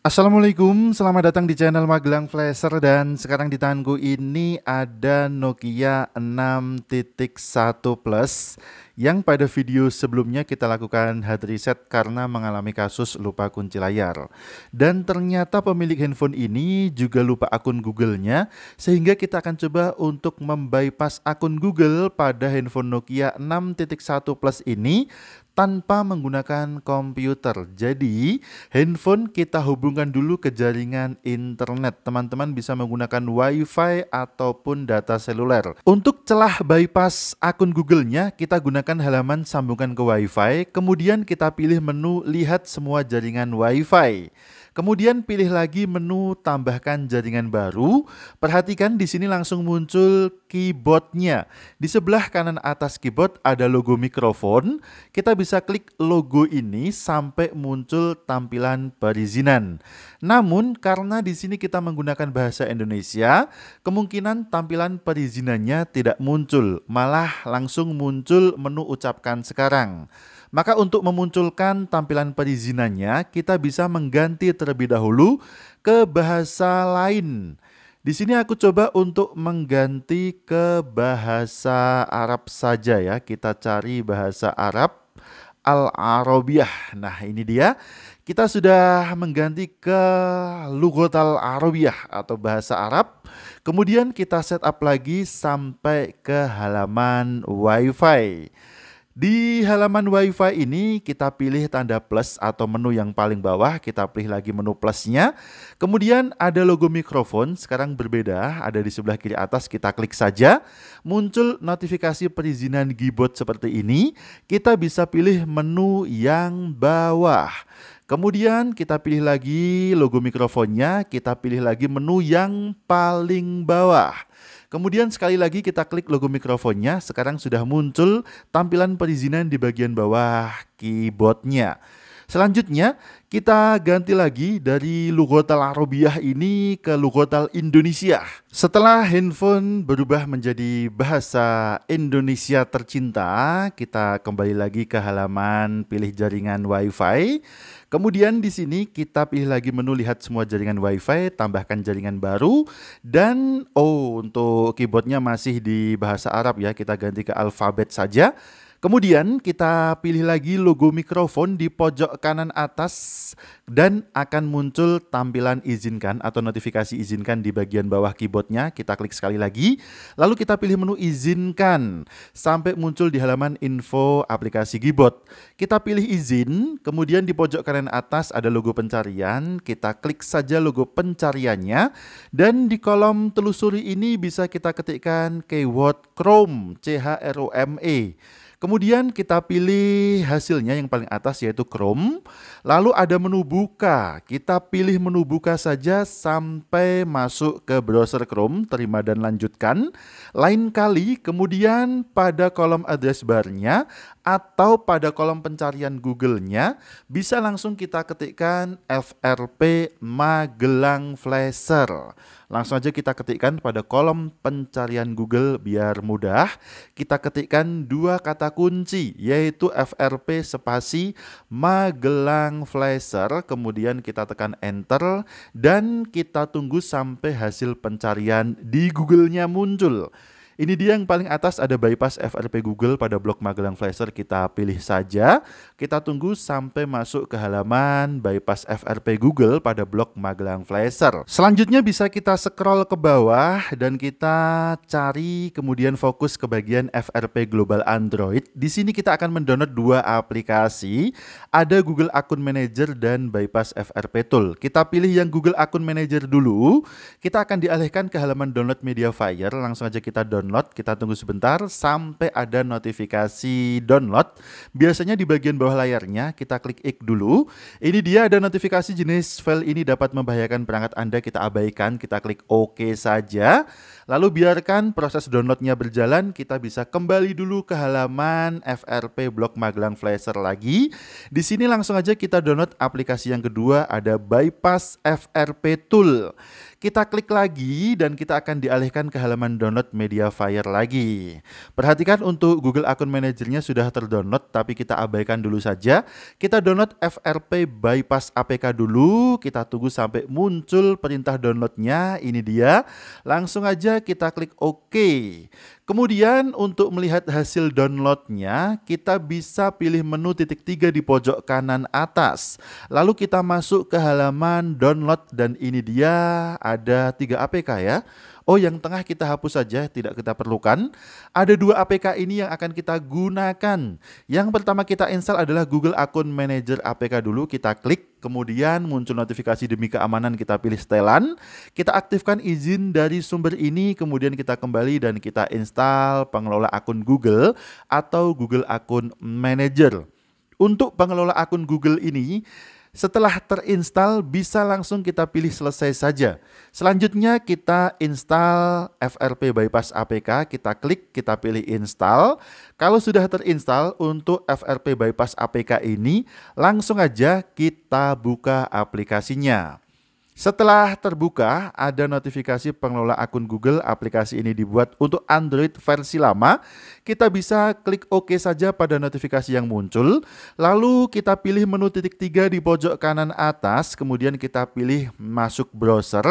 Assalamualaikum, selamat datang di channel Magelang Flasher dan sekarang di tanganku ini ada Nokia 6.1 Plus yang pada video sebelumnya kita lakukan hard reset karena mengalami kasus lupa kunci layar. Dan ternyata pemilik handphone ini juga lupa akun Google-nya sehingga kita akan coba untuk membypass akun Google pada handphone Nokia 6.1 Plus ini tanpa menggunakan komputer. Jadi, handphone kita hubungkan dulu ke jaringan internet. Teman-teman bisa menggunakan WiFi ataupun data seluler. Untuk celah bypass akun Google-nya, kita gunakan halaman sambungan ke WiFi, kemudian kita pilih menu lihat semua jaringan WiFi. Kemudian pilih lagi menu tambahkan jaringan baru. Perhatikan di sini langsung muncul keyboardnya. Di sebelah kanan atas keyboard ada logo mikrofon. Kita bisa klik logo ini sampai muncul tampilan perizinan. Namun karena di sini kita menggunakan bahasa Indonesia, kemungkinan tampilan perizinannya tidak muncul, malah langsung muncul menu ucapkan sekarang. Maka untuk memunculkan tampilan perizinannya, kita bisa mengganti terlebih dahulu ke bahasa lain. Di sini aku coba untuk mengganti ke bahasa Arab saja ya. Kita cari bahasa Arab Al-Arabiyah. Nah, ini dia. Kita sudah mengganti ke Lugot Al-Arabiyah atau bahasa Arab. Kemudian kita setup lagi sampai ke halaman Wi-Fi. Di halaman WiFi ini kita pilih tanda plus atau menu yang paling bawah, kita pilih lagi menu plusnya. Kemudian ada logo mikrofon, sekarang berbeda, ada di sebelah kiri atas, kita klik saja. Muncul notifikasi perizinan Gboard seperti ini, kita bisa pilih menu yang bawah. Kemudian kita pilih lagi logo mikrofonnya, kita pilih lagi menu yang paling bawah. Kemudian sekali lagi kita klik logo mikrofonnya. Sekarang sudah muncul tampilan perizinan di bagian bawah keyboardnya. Selanjutnya kita ganti lagi dari Lugotal Arabiah ini ke Lugotal Indonesia. Setelah handphone berubah menjadi bahasa Indonesia tercinta, kita kembali lagi ke halaman pilih jaringan Wi-Fi. Kemudian di sini kita pilih lagi menu lihat semua jaringan Wi-Fi, tambahkan jaringan baru dan oh untuk keyboardnya masih di bahasa Arab ya, kita ganti ke alfabet saja. Kemudian kita pilih lagi logo mikrofon di pojok kanan atas dan akan muncul tampilan izinkan atau notifikasi izinkan di bagian bawah keyboardnya. Kita klik sekali lagi, lalu kita pilih menu izinkan sampai muncul di halaman info aplikasi keyboard. Kita pilih izin, kemudian di pojok kanan atas ada logo pencarian. Kita klik saja logo pencariannya dan di kolom telusuri ini bisa kita ketikkan keyword Chrome, C-H-R-O-M-E. Kemudian kita pilih hasilnya yang paling atas yaitu Chrome. Lalu ada menu buka. Kita pilih menu buka saja sampai masuk ke browser Chrome, terima dan lanjutkan. Lain kali kemudian pada kolom address bar-nya atau pada kolom pencarian Google-nya bisa langsung kita ketikkan FRP Magelang Flasher. Langsung aja kita ketikkan pada kolom pencarian Google biar mudah. Kita ketikkan dua kata kunci yaitu FRP spasi Magelang Flasher, kemudian kita tekan enter dan kita tunggu sampai hasil pencarian di Google-nya muncul. Ini dia yang paling atas ada bypass FRP Google pada blok Magelang Flasher kita pilih saja. Kita tunggu sampai masuk ke halaman bypass FRP Google pada blok Magelang Flasher. Selanjutnya bisa kita scroll ke bawah dan kita cari kemudian fokus ke bagian FRP Global Android. Di sini kita akan mendownload dua aplikasi. Ada Google Account Manager dan bypass FRP Tool. Kita pilih yang Google Account Manager dulu. Kita akan dialihkan ke halaman download Mediafire. Langsung aja kita download download. Kita tunggu sebentar sampai ada notifikasi download. Biasanya di bagian bawah layarnya kita klik ik dulu. Ini dia ada notifikasi jenis file ini dapat membahayakan perangkat Anda. Kita abaikan, kita klik OK saja. Lalu biarkan proses downloadnya berjalan. Kita bisa kembali dulu ke halaman FRP Blog Magelang Flasher lagi. Di sini langsung aja kita download aplikasi yang kedua ada Bypass FRP Tool. Kita klik lagi dan kita akan dialihkan ke halaman download media fire lagi. Perhatikan untuk Google akun manajernya sudah terdownload tapi kita abaikan dulu saja. Kita download FRP bypass APK dulu, kita tunggu sampai muncul perintah downloadnya, ini dia. Langsung aja kita klik OK. Kemudian untuk melihat hasil downloadnya, kita bisa pilih menu titik tiga di pojok kanan atas. Lalu kita masuk ke halaman download dan ini dia ada tiga APK ya. Oh, yang tengah kita hapus saja, tidak kita perlukan. Ada dua APK ini yang akan kita gunakan. Yang pertama kita install adalah Google Akun Manager APK dulu, kita klik, kemudian muncul notifikasi demi keamanan, kita pilih setelan, kita aktifkan izin dari sumber ini, kemudian kita kembali dan kita install pengelola akun Google atau Google Akun Manager. Untuk pengelola akun Google ini, setelah terinstall, bisa langsung kita pilih selesai saja. Selanjutnya kita install FRP Bypass APK, kita klik, kita pilih install. Kalau sudah terinstall untuk FRP Bypass APK ini, langsung aja kita buka aplikasinya. Setelah terbuka, ada notifikasi pengelola akun Google. Aplikasi ini dibuat untuk Android versi lama. Kita bisa klik OK saja pada notifikasi yang muncul. Lalu kita pilih menu titik tiga di pojok kanan atas. Kemudian kita pilih masuk browser.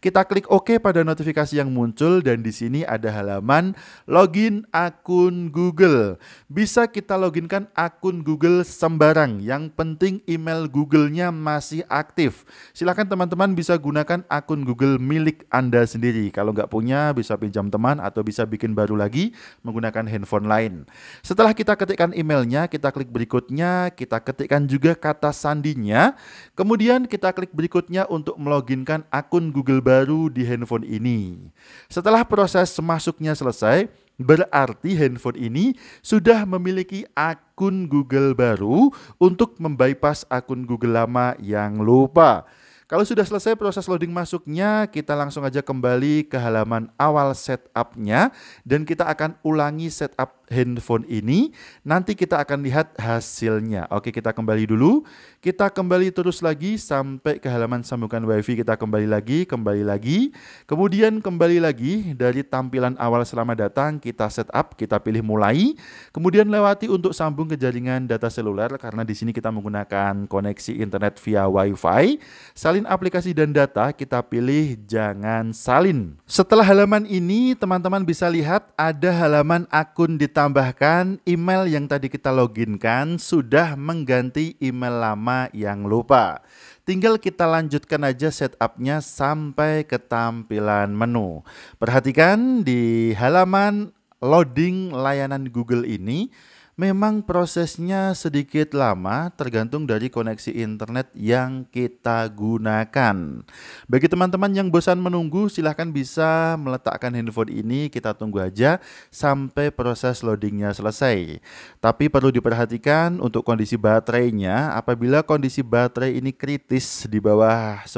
Kita klik OK pada notifikasi yang muncul dan di sini ada halaman login akun Google. Bisa kita loginkan akun Google sembarang. Yang penting email Google-nya masih aktif. Silakan teman-teman teman bisa gunakan akun Google milik Anda sendiri. Kalau nggak punya, bisa pinjam teman atau bisa bikin baru lagi menggunakan handphone lain. Setelah kita ketikkan emailnya, kita klik berikutnya, kita ketikkan juga kata sandinya. Kemudian kita klik berikutnya untuk meloginkan akun Google baru di handphone ini. Setelah proses masuknya selesai, Berarti handphone ini sudah memiliki akun Google baru untuk membypass akun Google lama yang lupa. Kalau sudah selesai proses loading masuknya, kita langsung aja kembali ke halaman awal setupnya dan kita akan ulangi setup handphone ini. Nanti kita akan lihat hasilnya. Oke, kita kembali dulu. Kita kembali terus lagi sampai ke halaman sambungan WiFi. Kita kembali lagi, kembali lagi. Kemudian kembali lagi dari tampilan awal selama datang, kita setup, kita pilih mulai. Kemudian lewati untuk sambung ke jaringan data seluler karena di sini kita menggunakan koneksi internet via WiFi. Salin aplikasi dan data, kita pilih jangan salin. Setelah halaman ini, teman-teman bisa lihat ada halaman akun di ditambahkan email yang tadi kita loginkan sudah mengganti email lama yang lupa. Tinggal kita lanjutkan aja setupnya sampai ke tampilan menu. Perhatikan di halaman loading layanan Google ini Memang prosesnya sedikit lama tergantung dari koneksi internet yang kita gunakan. Bagi teman-teman yang bosan menunggu silahkan bisa meletakkan handphone ini kita tunggu aja sampai proses loadingnya selesai. Tapi perlu diperhatikan untuk kondisi baterainya apabila kondisi baterai ini kritis di bawah 10%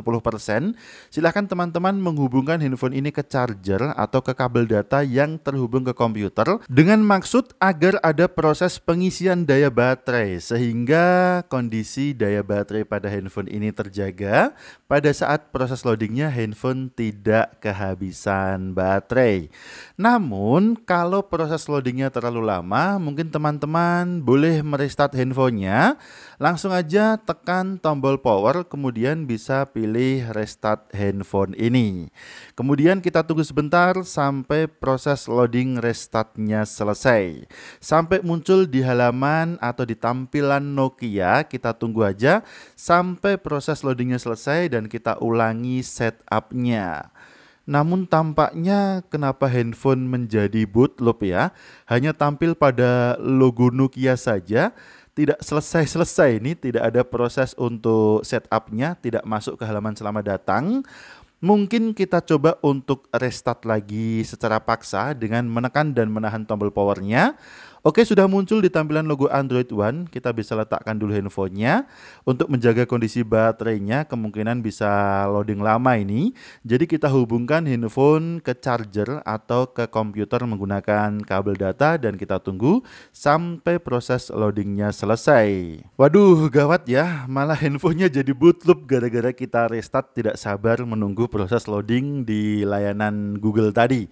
silahkan teman-teman menghubungkan handphone ini ke charger atau ke kabel data yang terhubung ke komputer dengan maksud agar ada proses proses pengisian daya baterai sehingga kondisi daya baterai pada handphone ini terjaga pada saat proses loadingnya handphone tidak kehabisan baterai. Namun kalau proses loadingnya terlalu lama mungkin teman-teman boleh merestart handphonenya langsung aja tekan tombol power kemudian bisa pilih restart handphone ini. Kemudian kita tunggu sebentar sampai proses loading restartnya selesai sampai muncul muncul di halaman atau di tampilan Nokia. Kita tunggu aja sampai proses loadingnya selesai dan kita ulangi setupnya. Namun tampaknya kenapa handphone menjadi boot loop ya? Hanya tampil pada logo Nokia saja tidak selesai-selesai ini tidak ada proses untuk setupnya tidak masuk ke halaman selamat datang mungkin kita coba untuk restart lagi secara paksa dengan menekan dan menahan tombol powernya Oke, sudah muncul di tampilan logo Android One. Kita bisa letakkan dulu handphonenya. Untuk menjaga kondisi baterainya, kemungkinan bisa loading lama ini. Jadi kita hubungkan handphone ke charger atau ke komputer menggunakan kabel data dan kita tunggu sampai proses loadingnya selesai. Waduh, gawat ya. Malah handphonenya jadi bootloop gara-gara kita restart tidak sabar menunggu proses loading di layanan Google tadi.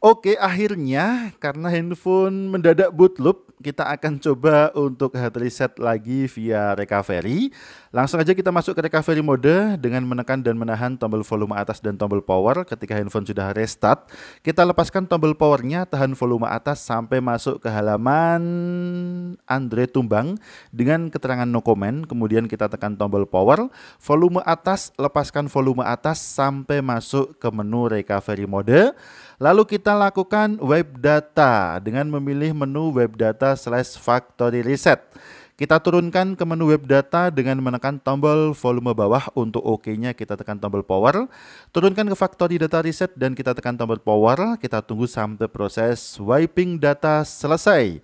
Oke, akhirnya karena handphone mendadak boot loop, kita akan coba untuk hard reset lagi via recovery. Langsung aja kita masuk ke recovery mode dengan menekan dan menahan tombol volume atas dan tombol power ketika handphone sudah restart. Kita lepaskan tombol powernya, tahan volume atas sampai masuk ke halaman Andre Tumbang dengan keterangan no comment. Kemudian kita tekan tombol power, volume atas, lepaskan volume atas sampai masuk ke menu recovery mode. Lalu kita lakukan web data dengan memilih menu web data slash factory reset. Kita turunkan ke menu web data dengan menekan tombol volume bawah untuk OK-nya kita tekan tombol power. Turunkan ke factory data reset dan kita tekan tombol power. Kita tunggu sampai proses wiping data selesai.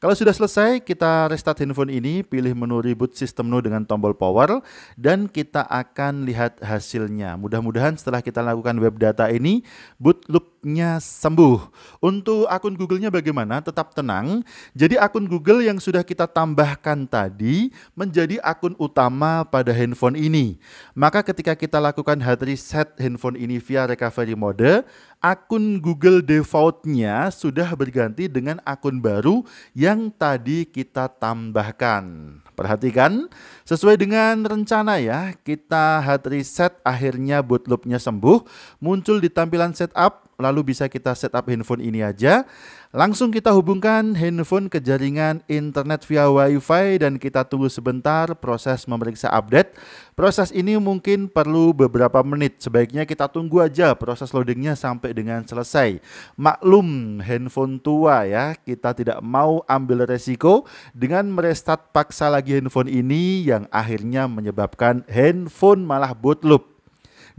Kalau sudah selesai, kita restart handphone ini, pilih menu reboot sistem menu dengan tombol power, dan kita akan lihat hasilnya. Mudah-mudahan setelah kita lakukan web data ini, boot loopnya sembuh. Untuk akun Google-nya bagaimana? Tetap tenang. Jadi akun Google yang sudah kita tambahkan tadi menjadi akun utama pada handphone ini. Maka ketika kita lakukan hard reset handphone ini via recovery mode, akun Google defaultnya sudah berganti dengan akun baru yang tadi kita tambahkan. Perhatikan, sesuai dengan rencana ya, kita hard reset akhirnya bootloopnya sembuh, muncul di tampilan setup lalu bisa kita setup handphone ini aja. Langsung kita hubungkan handphone ke jaringan internet via WiFi dan kita tunggu sebentar proses memeriksa update. Proses ini mungkin perlu beberapa menit. Sebaiknya kita tunggu aja proses loadingnya sampai dengan selesai. Maklum handphone tua ya, kita tidak mau ambil resiko dengan merestart paksa lagi handphone ini yang akhirnya menyebabkan handphone malah bootloop.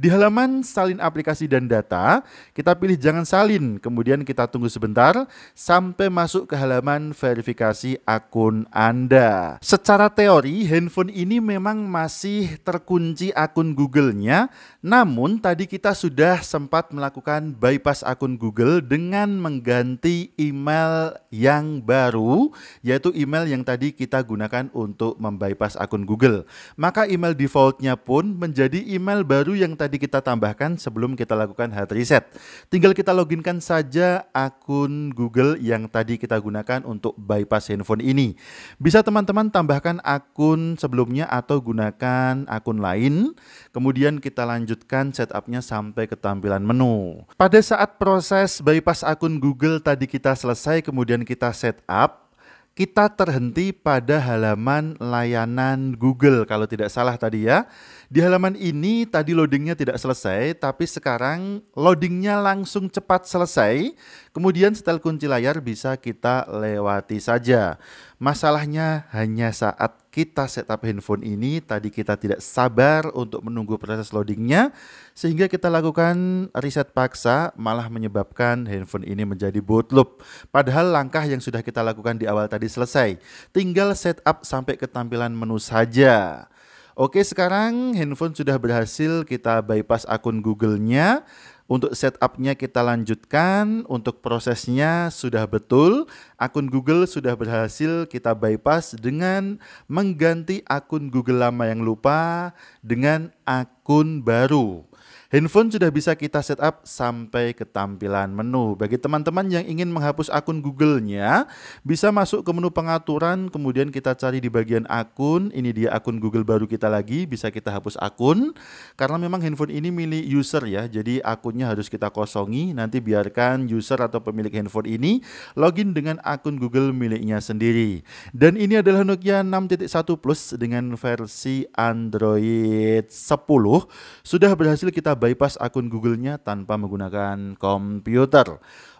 Di halaman salin aplikasi dan data, kita pilih jangan salin, kemudian kita tunggu sebentar sampai masuk ke halaman verifikasi akun Anda. Secara teori, handphone ini memang masih terkunci akun Google-nya, namun tadi kita sudah sempat melakukan bypass akun Google dengan mengganti email yang baru, yaitu email yang tadi kita gunakan untuk membypass akun Google. Maka email defaultnya pun menjadi email baru yang tadi tadi kita tambahkan sebelum kita lakukan hard reset. Tinggal kita loginkan saja akun Google yang tadi kita gunakan untuk bypass handphone ini. Bisa teman-teman tambahkan akun sebelumnya atau gunakan akun lain. Kemudian kita lanjutkan setupnya sampai ke tampilan menu. Pada saat proses bypass akun Google tadi kita selesai kemudian kita setup, kita terhenti pada halaman layanan Google kalau tidak salah tadi ya. Di halaman ini tadi loadingnya tidak selesai, tapi sekarang loadingnya langsung cepat selesai. Kemudian setel kunci layar bisa kita lewati saja. Masalahnya hanya saat kita setup handphone ini, tadi kita tidak sabar untuk menunggu proses loadingnya, sehingga kita lakukan riset paksa malah menyebabkan handphone ini menjadi boot loop. Padahal langkah yang sudah kita lakukan di awal tadi selesai, tinggal setup sampai ke tampilan menu saja. Oke sekarang handphone sudah berhasil kita bypass akun Google-nya, untuk setupnya kita lanjutkan, untuk prosesnya sudah betul, akun Google sudah berhasil kita bypass dengan mengganti akun Google lama yang lupa dengan akun baru. Handphone sudah bisa kita setup sampai ke tampilan menu. Bagi teman-teman yang ingin menghapus akun Google-nya, bisa masuk ke menu pengaturan, kemudian kita cari di bagian akun. Ini dia akun Google baru kita lagi, bisa kita hapus akun. Karena memang handphone ini milik user ya, jadi akunnya harus kita kosongi. Nanti biarkan user atau pemilik handphone ini login dengan akun Google miliknya sendiri. Dan ini adalah Nokia 6.1 Plus dengan versi Android 10. Sudah berhasil kita bypass akun Google-nya tanpa menggunakan komputer.